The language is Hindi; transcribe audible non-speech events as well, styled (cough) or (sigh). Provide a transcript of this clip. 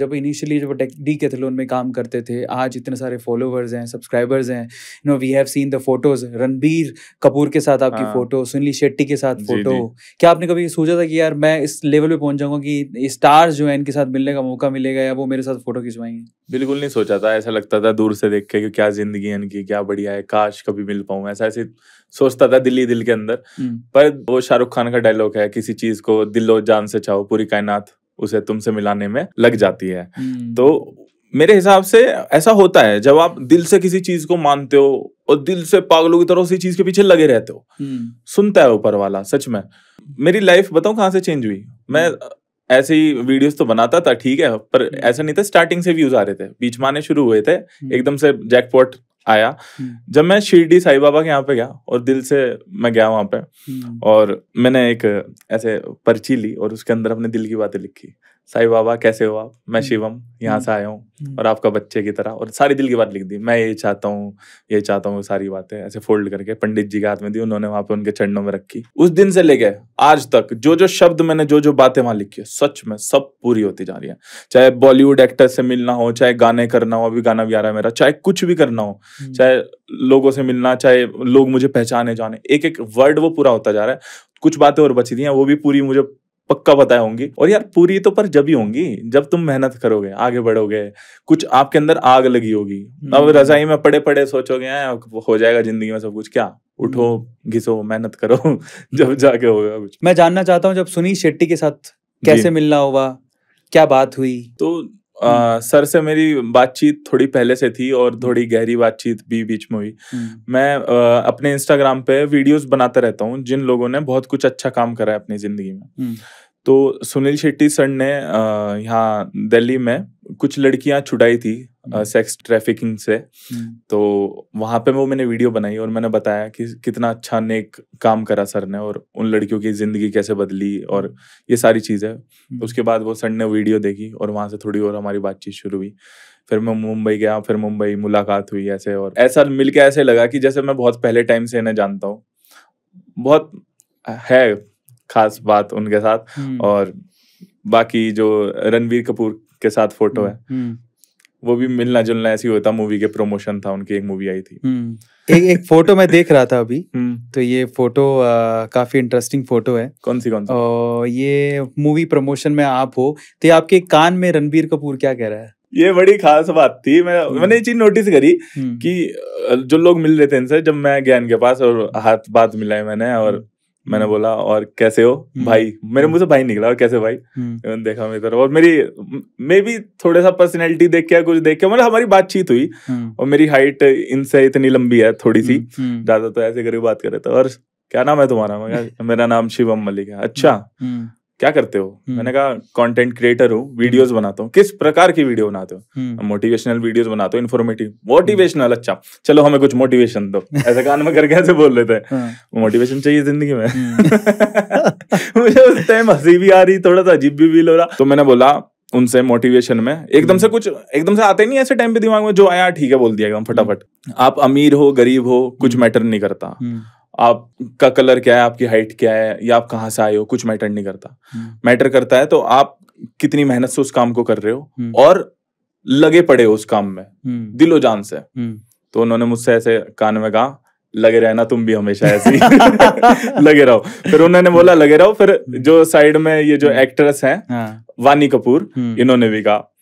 जब इनिशियली जब डी कैथलोन में काम करते थे आज इतने सारे फॉलोवर्स हैं सब्सक्राइबर्स हैं you know we have seen the photos Ranbir Kapoor के साथ आपकी फोटो हाँ। सुनील शेट्टी के साथ फोटो क्या आपने कभी सोचा था कि यार मैं इस लेवल पे पहुंच जाऊंगा कि स्टार्स जो है इनके साथ मिलने का मौका मिलेगा या वो मेरे साथ फोटो खिंचवाएंगे बिल्कुल नहीं सोचा था ऐसा लगता था दूर से देख के कि क्या जिंदगी है इनकी क्या बढ़िया है काश कभी मिल पाऊँ ऐसा ऐसे सोचता था दिल्ली दिल के अंदर हम्म। पर वो शाहरुख खान का डायलॉग है किसी चीज को दिलो जान से चाहो पूरी कायनात उसे तुमसे मिलाने में लग जाती है हम्म। तो मेरे हिसाब से ऐसा होता है जब आप दिल से किसी चीज को मानते हो और दिल से पागलों की तरह उसी चीज के पीछे लगे रहते हो हम्म। सुनता है ऊपर वाला सच में मेरी लाइफ बताऊं कहाँ से चेंज हुई मैं हम्म। ऐसे ही वीडियोस तो बनाता था ठीक है पर ऐसा नहीं था स्टार्टिंग से व्यूज आ रहे थे बीच माने शुरू हुए थे एकदम से जैकपॉट आया हम्म। जब मैं शिरडी साई बाबा के यहाँ पे गया और दिल से मैं गया वहाँ पे हम्म। और मैंने एक ऐसे पर्ची ली और उसके अंदर अपने दिल की बातें लिखी साई बाबा कैसे हो आप मैं हम्म। शिवम यहाँ से हम्म। आया हूँ हम्म। और आपका बच्चे की तरह और सारी दिल की बात लिख दी मैं ये चाहता हूँ ये चाहता हूँ सारी बातें ऐसे फोल्ड करके पंडित जी के हाथ में दी उन्होंने वहां पे उनके चरणों में रखी उस दिन से लेके आज तक जो जो शब्द मैंने जो जो बातें वहां लिखी है सच में सब पूरी होती जा रही है चाहे बॉलीवुड एक्टर से मिलना हो चाहे गाने करना हो अभी गाना भी आ रहा है मेरा चाहे कुछ भी करना हो चाहे लोगों से मिलना चाहे लोग मुझे पहचाने जाने एक एक वर्ड वो पूरा होता जा रहा है कुछ बातें और बची थी वो भी पूरी मुझे पक्का बताए होंगी और यार पूरी तो पर जब ही होंगी जब तुम मेहनत करोगे आगे बढ़ोगे कुछ आपके अंदर आग लगी होगी अब हम्म। रजाई में पड़े पड़े सोचोगे हो जाएगा जिंदगी में सब कुछ क्या उठो हम्म। घिसो मेहनत करो (laughs) जब जाके होगा कुछ मैं जानना चाहता हूँ जब सुनील शेट्टी के साथ कैसे मिलना हुआ क्या बात हुई तो आ, हम्म। सर से मेरी बातचीत थोड़ी पहले से थी और थोड़ी गहरी बातचीत भी बीच में हुई हम्म। मैं आ, अपने इंस्टाग्राम पे वीडियोस बनाता रहता हूँ जिन लोगों ने बहुत कुछ अच्छा काम करा है अपनी जिंदगी में हम्म। तो सुनील शेट्टी सर ने यहाँ दिल्ली में कुछ लड़कियां छुड़ाई थी सेक्स हम्म। ट्रैफिकिंग से हम्म। तो वहां पे वो मैंने वीडियो बनाई और मैंने बताया कि कितना अच्छा नेक काम करा सर ने और उन लड़कियों की जिंदगी कैसे बदली और हम्म। ये सारी चीज़ें उसके बाद वो सर ने वीडियो देखी और वहां से थोड़ी और हमारी बातचीत शुरू हुई फिर मैं मुंबई गया फिर मुंबई मुलाकात हुई ऐसे और ऐसा मिल के ऐसे लगा कि जैसे मैं बहुत पहले टाइम से इन्हें जानता हूँ बहुत है खास बात उनके साथ हम्म। और बाकी जो रणवीर कपूर के साथ फोटो हम्म, है हम्म। वो भी मिलना जुलना ऐसी होता मूवी के प्रमोशन था उनकी एक मूवी आई थी एक एक फोटो मैं देख रहा था अभी तो ये फोटो आ, काफी इंटरेस्टिंग फोटो है कौन सी कौन सी और ये मूवी प्रमोशन में आप हो तो आपके कान में रणबीर कपूर क्या कह रहा है ये बड़ी खास बात थी मैं मैंने ये चीज नोटिस करी कि जो लोग मिल रहे थे इनसे जब मैं ज्ञान के पास और हाथ बात मिलाई मैंने और मैंने हम्म। बोला और कैसे हो हम्म। भाई मेरे मुंह से हम्म। भाई निकला और कैसे भाई देखा मेरी तरफ और मेरी मे भी थोड़ा सा पर्सनैलिटी देख के कुछ देख के मतलब हमारी बातचीत हुई और मेरी हाइट इनसे इतनी लंबी है थोड़ी सी ज्यादा तो ऐसे करके बात करे तो और क्या नाम है तुम्हारा मेरा नाम शिवम मलिक है अच्छा क्या करते हो हम्म। मैंने कहा कंटेंट क्रिएटर हूँ वीडियोस हम्म। बनाता हूँ किस प्रकार की वीडियो बनाते हो मोटिवेशनल वीडियोस बनाता हूँ इन्फॉर्मेटिव मोटिवेशनल अच्छा चलो हमें कुछ मोटिवेशन दो (laughs) ऐसे कान में करके ऐसे बोल लेते हैं मोटिवेशन हाँ। चाहिए जिंदगी में हम्म। (laughs) मुझे उस टाइम हंसी भी आ रही थोड़ा सा अजीब भी फील हो रहा तो मैंने बोला उनसे मोटिवेशन में एकदम से कुछ एकदम से आते नहीं ऐसे टाइम पे दिमाग में जो आया ठीक है बोल दिया एकदम फटाफट आप अमीर हो गरीब हो कुछ मैटर नहीं करता आपका कलर क्या है आपकी हाइट क्या है या आप कहाँ से आए हो कुछ मैटर नहीं करता मैटर हम्म। करता है तो आप कितनी मेहनत से उस काम को कर रहे हो हम्म। और लगे पड़े हो उस काम में हम्म। दिलो जान से तो उन्होंने मुझसे ऐसे कान में कहा लगे रहना तुम भी हमेशा ऐसे (laughs) लगे रहो फिर उन्होंने बोला लगे रहो फिर जो साइड में ये जो एक्ट्रेस है हाँ। वानी कपूर इन्होंने भी कहा